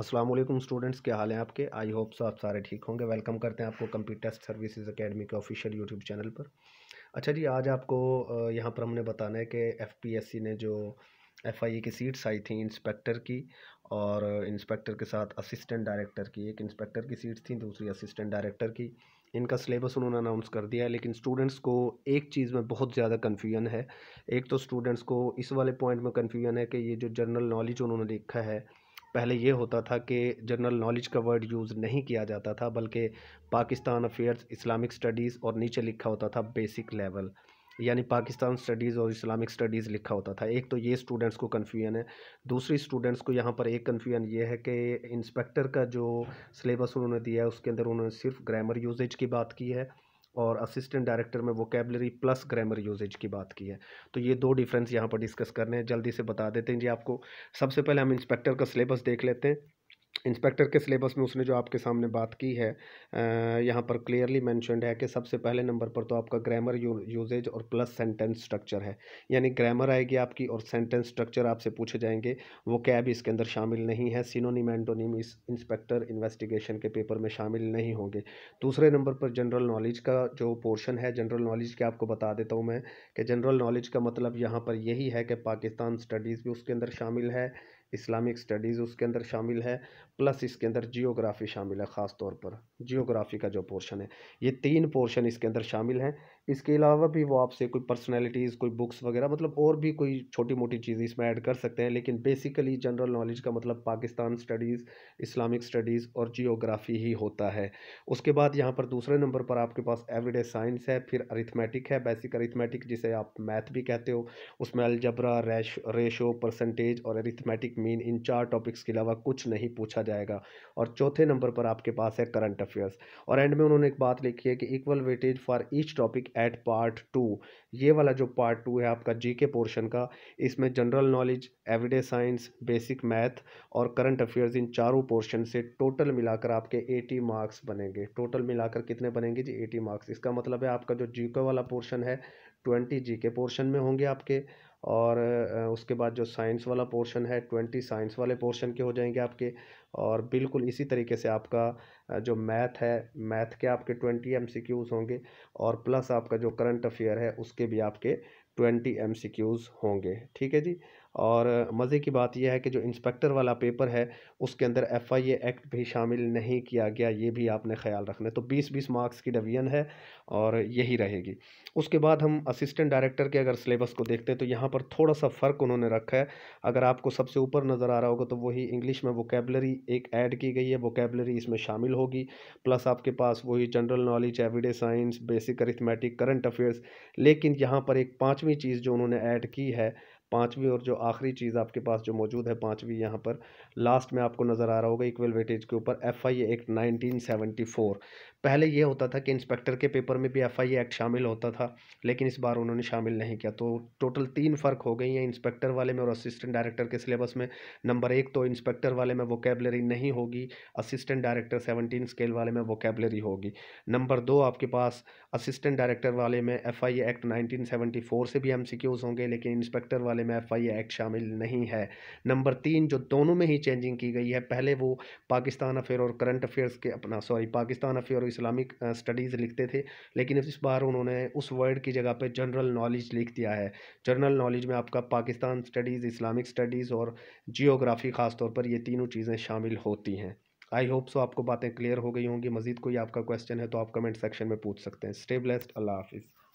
Aslam students क्या हाल हैं आपके आई होप सो आप सारे ठीक होंगे वेलकम करते हैं आपको कंप्यूटर सर्विसेज एकेडमी के ऑफिशियल यूट्यूब चैनल पर अच्छा जी आज आपको यहाँ पर हमने बताना है कि एफपीएससी ने जो एफआईए की सीट्स आई थी इंस्पेक्टर की और इंस्पेक्टर के साथ असिस्टेंट डायरेक्टर की एक इंस्पेक्टर की सीट्स थी दूसरी असिस्टेंट डायरेक्टर की इनका सिलेबस उन्होंने अनाउंस कर दिया है लेकिन स्टूडेंट्स को एक चीज़ में बहुत ज़्यादा कन्फ्यूजन है एक तो स्टूडेंट्स को इस वाले पॉइंट में कन्फ्यूजन है कि ये जो जनरल नॉलेज उन्होंने लिखा है पहले ये होता था कि जनरल नॉलेज का वर्ड यूज़ नहीं किया जाता था बल्कि पाकिस्तान अफेयर्स इस्लामिक स्टडीज़ और नीचे लिखा होता था बेसिक लेवल यानी पाकिस्तान स्टडीज़ और इस्लामिक स्टडीज़ लिखा होता था एक तो ये स्टूडेंट्स को कन्फ्यूजन है दूसरी स्टूडेंट्स को यहाँ पर एक कन्फ्यूजन ये है कि इंस्पेक्टर का जो सिलेबस उन्होंने दिया है उसके अंदर उन्होंने सिर्फ ग्रामर यूजेज की बात की है और असिस्टेंट डायरेक्टर में वोकेबलरी प्लस ग्रामर यूजेज की बात की है तो ये दो डिफरेंस यहाँ पर डिस्कस करने हैं जल्दी से बता देते हैं जी आपको सबसे पहले हम इंस्पेक्टर का सिलेबस देख लेते हैं इंस्पेक्टर के सिलेबस में उसने जो आपके सामने बात की है यहाँ पर क्लियरली मैंशनड है कि सबसे पहले नंबर पर तो आपका ग्रामर यूजेज और प्लस सेंटेंस स्ट्रक्चर है यानी ग्रामर आएगी आपकी और सेंटेंस स्ट्रक्चर आपसे पूछे जाएंगे वो कैब इसके अंदर शामिल नहीं है सिनोनिम एंटोनिम इस इंस्पेक्टर इन्वेस्टिगेशन के पेपर में शामिल नहीं होंगे दूसरे नंबर पर जनरल नॉलेज का जो पोर्शन है जनरल नॉलेज के आपको बता देता हूँ मैं कि जनरल नॉलेज का मतलब यहाँ पर यही है कि पाकिस्तान स्टडीज़ भी उसके अंदर शामिल है इस्लामिक स्टडीज़ उसके अंदर शामिल है प्लस इसके अंदर जियोग्राफी शामिल है ख़ास तौर पर जियोग्राफी का जो पोर्शन है ये तीन पोर्शन इसके अंदर शामिल हैं इसके अलावा भी वो आपसे कोई पर्सनैलिटीज़ कोई बुक्स वगैरह मतलब और भी कोई छोटी मोटी चीज़ें इसमें ऐड कर सकते हैं लेकिन बेसिकली जनरल नॉलेज का मतलब पाकिस्तान स्टडीज़ इस्लामिक स्टडीज़ और जियोग्राफी ही होता है उसके बाद यहाँ पर दूसरे नंबर पर आपके पास एवरीडे साइंस है फिर अरिथमेटिक है बेसिक अरिथमेटिक जिसे आप मैथ भी कहते हो उसमें अलजबरा रेशो परसेंटेज और अरिथमेटिक मीन इन चार टॉपिक्स के अलावा कुछ नहीं पूछा जाएगा और चौथे नंबर पर आपके पास है करंट अफेयर्स और एंड में उन्होंने एक बात लिखी है कि equal weightage for each topic at part two ये वाला जो पार्ट टू है आपका जी के पोर्शन का इसमें general knowledge everyday science basic math और करंट अफेयर्स इन चारों पोर्शन से टोटल मिलाकर आपके एटी मार्क्स बनेंगे टोटल मिलाकर कितने बनेंगे जी एटी मार्क्स इसका मतलब है आपका जो जी वाला पोर्शन है ट्वेंटी जी के पोर्शन में होंगे आपके और उसके बाद जो साइंस वाला पोर्शन है ट्वेंटी साइंस वाले पोर्शन के हो जाएंगे आपके और बिल्कुल इसी तरीके से आपका जो मैथ है मैथ के आपके ट्वेंटी एम सी क्यूज़ होंगे और प्लस आपका जो करंट अफेयर है उसके भी आपके ट्वेंटी एम सी क्यूज़ होंगे ठीक है जी और मज़े की बात यह है कि जो इंस्पेक्टर वाला पेपर है उसके अंदर एफ़ आई एक्ट भी शामिल नहीं किया गया ये भी आपने ख्याल रखना है तो बीस बीस मार्क्स की डिवीजन है और यही रहेगी उसके बाद हम असिस्टेंट डायरेक्टर के अगर सिलेबस को देखते हैं तो यहाँ पर थोड़ा सा फ़र्क उन्होंने रखा है अगर आपको सबसे ऊपर नज़र आ रहा होगा तो वही इंग्लिश में वोकेबलरी एक ऐड की गई है वोकेबलरी इसमें शामिल होगी प्लस आपके पास वही general knowledge everyday science basic arithmetic current affairs लेकिन यहाँ पर एक पाँचवीं चीज़ जो उन्होंने ऐड की है पाँचवीं और जो आखिरी चीज़ आपके पास जो मौजूद है पाँचवीं यहाँ पर लास्ट में आपको नज़र आ रहा होगा इक्वल वेटेज के ऊपर F I act nineteen seventy four पहले ये होता था कि इंस्पेक्टर के पेपर में भी एफ आई एक्ट शामिल होता था लेकिन इस बार उन्होंने शामिल नहीं किया तो टोटल तीन फ़र्क हो गई हैं इंस्पेक्टर वाले में और असिस्टेंट डायरेक्टर के सिलेबस में नंबर एक तो इंस्पेक्टर वाले में वोकेबलरी नहीं होगी असिस्टेंट डायरेक्टर सेवनटीन स्केल वाले में वोकेबलरी होगी नंबर दो आपके पास असिस्टेंट डायरेक्टर वाले में F I act nineteen seventy four से भी एम होंगे लेकिन इंस्पेक्टर वाले वाले में एफ आई एक्ट शामिल नहीं है नंबर तीन जो दोनों में ही चेंजिंग की गई है पहले वो पाकिस्तान अफेयर और करंट अफेयर्स के अपना सॉरी पाकिस्तान अफेयर और इस्लामिक स्टडीज़ लिखते थे लेकिन इस बार उन्होंने उस वर्ड की जगह पर जनरल नॉलेज लिख दिया है जनरल नॉलेज में आपका पाकिस्तान स्टडीज़ इस्लामिक स्टडीज़ और जियोग्राफी ख़ासतौर पर ये तीनों चीज़ें शामिल होती हैं आई होप सो आपको बातें क्लियर हो गई होंगी मजीद कोई आपका क्वेश्चन है तो आप कमेंट सेक्शन में पूछ सकते हैं स्टे ब्लेस्ड अल्लाह हाफिज़